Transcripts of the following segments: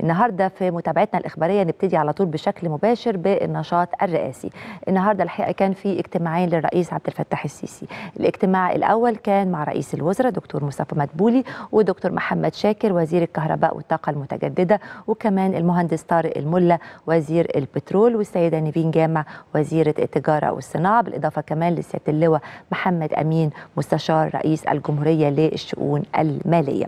النهارده في متابعتنا الاخباريه نبتدي على طول بشكل مباشر بالنشاط الرئاسي النهارده الحقيقه كان في اجتماعين للرئيس عبد الفتاح السيسي الاجتماع الاول كان مع رئيس الوزراء دكتور مصطفى مدبولي ودكتور محمد شاكر وزير الكهرباء والطاقه المتجدده وكمان المهندس طارق الملا وزير البترول والسيده نيفين جامع وزيره التجاره والصناعه بالاضافه كمان لسياده اللواء محمد امين مستشار رئيس الجمهوريه للشؤون الماليه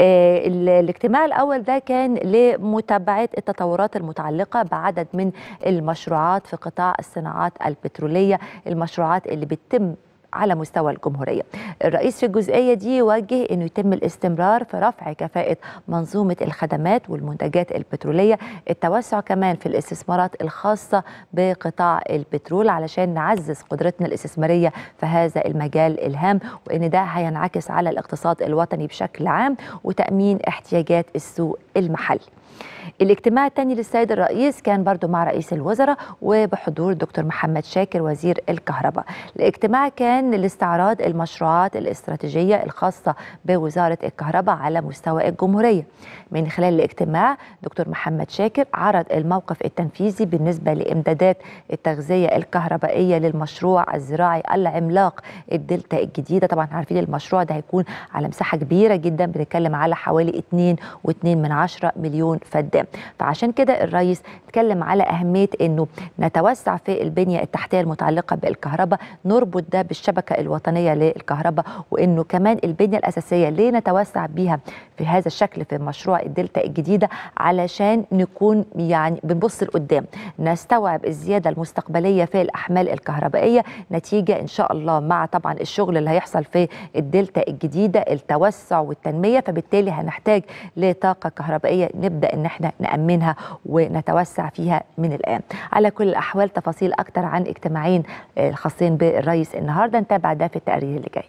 آه، الاجتماع الاول ده كان لمتابعة التطورات المتعلقة بعدد من المشروعات في قطاع الصناعات البترولية المشروعات اللي بتتم على مستوى الجمهوريه. الرئيس في الجزئيه دي وجه انه يتم الاستمرار في رفع كفاءه منظومه الخدمات والمنتجات البتروليه، التوسع كمان في الاستثمارات الخاصه بقطاع البترول علشان نعزز قدرتنا الاستثماريه في هذا المجال الهام وان ده هينعكس على الاقتصاد الوطني بشكل عام وتامين احتياجات السوق المحلي الاجتماع الثاني للسيد الرئيس كان برضو مع رئيس الوزراء وبحضور دكتور محمد شاكر وزير الكهرباء الاجتماع كان لاستعراض المشروعات الاستراتيجية الخاصة بوزارة الكهرباء على مستوى الجمهورية من خلال الاجتماع دكتور محمد شاكر عرض الموقف التنفيذي بالنسبة لإمدادات التغذية الكهربائية للمشروع الزراعي العملاق الدلتا الجديدة طبعا عارفين المشروع ده هيكون على مساحة كبيرة جدا بنتكلم على حوالي 2.2 من 10 مليون فدان فعشان كده الرئيس اتكلم على أهمية أنه نتوسع في البنية التحتية المتعلقة بالكهرباء نربط ده بالشبكة الوطنية للكهرباء وأنه كمان البنية الأساسية ليه نتوسع بيها في هذا الشكل في مشروع الدلتا الجديدة علشان نكون يعني بنبص لقدام نستوعب الزيادة المستقبلية في الأحمال الكهربائية نتيجة إن شاء الله مع طبعا الشغل اللي هيحصل في الدلتا الجديدة التوسع والتنمية فبالتالي هنحتاج لطاقة كهربائية الكهربائيه نبدا ان احنا نامنها ونتوسع فيها من الان على كل الاحوال تفاصيل اكتر عن اجتماعين الخاصين بالرئيس النهارده نتابع ده في التقرير اللي جاي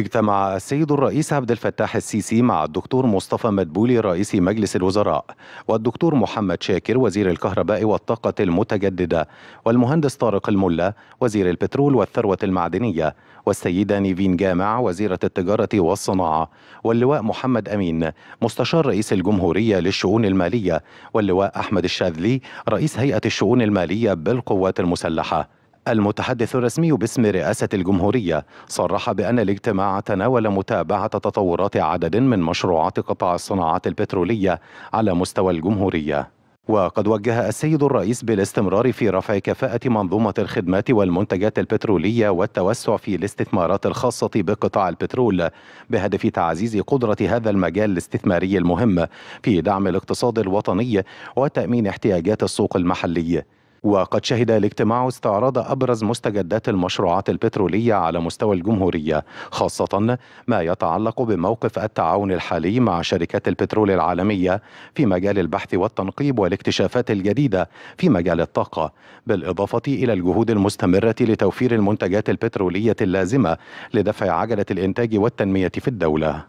اجتمع السيد الرئيس عبد الفتاح السيسي مع الدكتور مصطفى مدبولي رئيس مجلس الوزراء والدكتور محمد شاكر وزير الكهرباء والطاقة المتجددة والمهندس طارق الملا وزير البترول والثروة المعدنية والسيدة نيفين جامع وزيرة التجارة والصناعة واللواء محمد أمين مستشار رئيس الجمهورية للشؤون المالية واللواء أحمد الشاذلي رئيس هيئة الشؤون المالية بالقوات المسلحة المتحدث الرسمي باسم رئاسة الجمهورية صرح بأن الاجتماع تناول متابعة تطورات عدد من مشروعات قطاع الصناعات البترولية على مستوى الجمهورية وقد وجه السيد الرئيس بالاستمرار في رفع كفاءة منظومة الخدمات والمنتجات البترولية والتوسع في الاستثمارات الخاصة بقطاع البترول بهدف تعزيز قدرة هذا المجال الاستثماري المهم في دعم الاقتصاد الوطني وتأمين احتياجات السوق المحلي وقد شهد الاجتماع استعراض أبرز مستجدات المشروعات البترولية على مستوى الجمهورية خاصة ما يتعلق بموقف التعاون الحالي مع شركات البترول العالمية في مجال البحث والتنقيب والاكتشافات الجديدة في مجال الطاقة بالإضافة إلى الجهود المستمرة لتوفير المنتجات البترولية اللازمة لدفع عجلة الإنتاج والتنمية في الدولة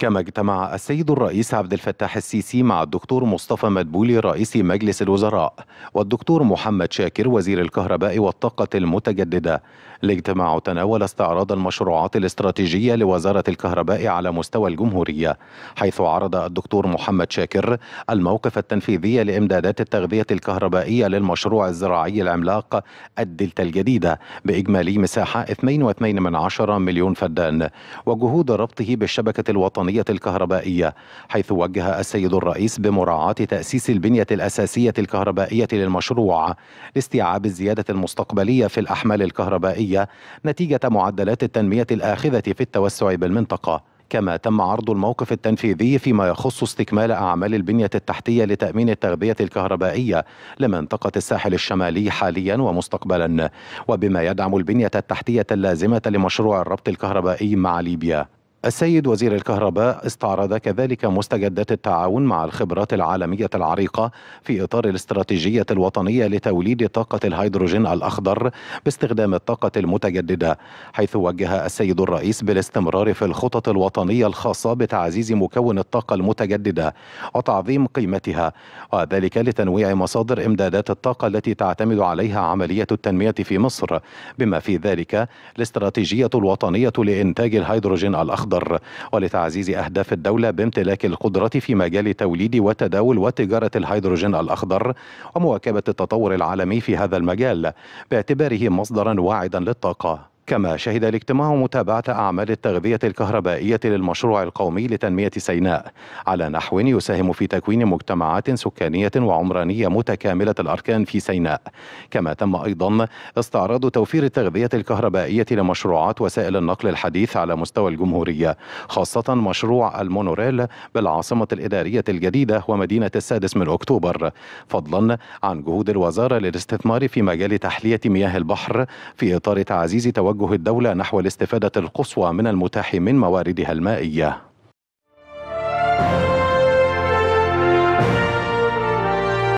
كما اجتمع السيد الرئيس عبد الفتاح السيسي مع الدكتور مصطفى مدبولي رئيس مجلس الوزراء والدكتور محمد شاكر وزير الكهرباء والطاقة المتجددة الاجتماع تناول استعراض المشروعات الاستراتيجية لوزارة الكهرباء على مستوى الجمهورية حيث عرض الدكتور محمد شاكر الموقف التنفيذي لإمدادات التغذية الكهربائية للمشروع الزراعي العملاق الدلتا الجديدة بإجمالي مساحة 2.2 مليون فدان وجهود ربطه بالشبكة الوطنية الوطنية الكهربائية حيث وجه السيد الرئيس بمراعاة تأسيس البنية الأساسية الكهربائية للمشروع لاستيعاب الزيادة المستقبلية في الأحمال الكهربائية نتيجة معدلات التنمية الآخذة في التوسع بالمنطقة كما تم عرض الموقف التنفيذي فيما يخص استكمال أعمال البنية التحتية لتأمين التغذية الكهربائية لمنطقة الساحل الشمالي حاليا ومستقبلا وبما يدعم البنية التحتية اللازمة لمشروع الربط الكهربائي مع ليبيا السيد وزير الكهرباء استعرض كذلك مستجدات التعاون مع الخبرات العالمية العريقة في إطار الاستراتيجية الوطنية لتوليد طاقة الهيدروجين الأخضر باستخدام الطاقة المتجددة حيث وجه السيد الرئيس بالاستمرار في الخطط الوطنية الخاصة بتعزيز مكون الطاقة المتجددة وتعظيم قيمتها وذلك لتنويع مصادر إمدادات الطاقة التي تعتمد عليها عملية التنمية في مصر بما في ذلك الاستراتيجية الوطنية لإنتاج الهيدروجين الأخضر الأخضر ولتعزيز أهداف الدولة بامتلاك القدرة في مجال توليد وتداول وتجارة الهيدروجين الأخضر ومواكبة التطور العالمي في هذا المجال باعتباره مصدرا واعدا للطاقة كما شهد الاجتماع متابعة أعمال التغذية الكهربائية للمشروع القومي لتنمية سيناء على نحو يساهم في تكوين مجتمعات سكانية وعمرانية متكاملة الأركان في سيناء كما تم أيضا استعراض توفير التغذية الكهربائية لمشروعات وسائل النقل الحديث على مستوى الجمهورية خاصة مشروع المونوريل بالعاصمة الإدارية الجديدة ومدينة السادس من أكتوبر فضلا عن جهود الوزارة للاستثمار في مجال تحلية مياه البحر في إطار تعزيز توجه توجه الدولة نحو الاستفادة القصوى من المتاح من مواردها المائية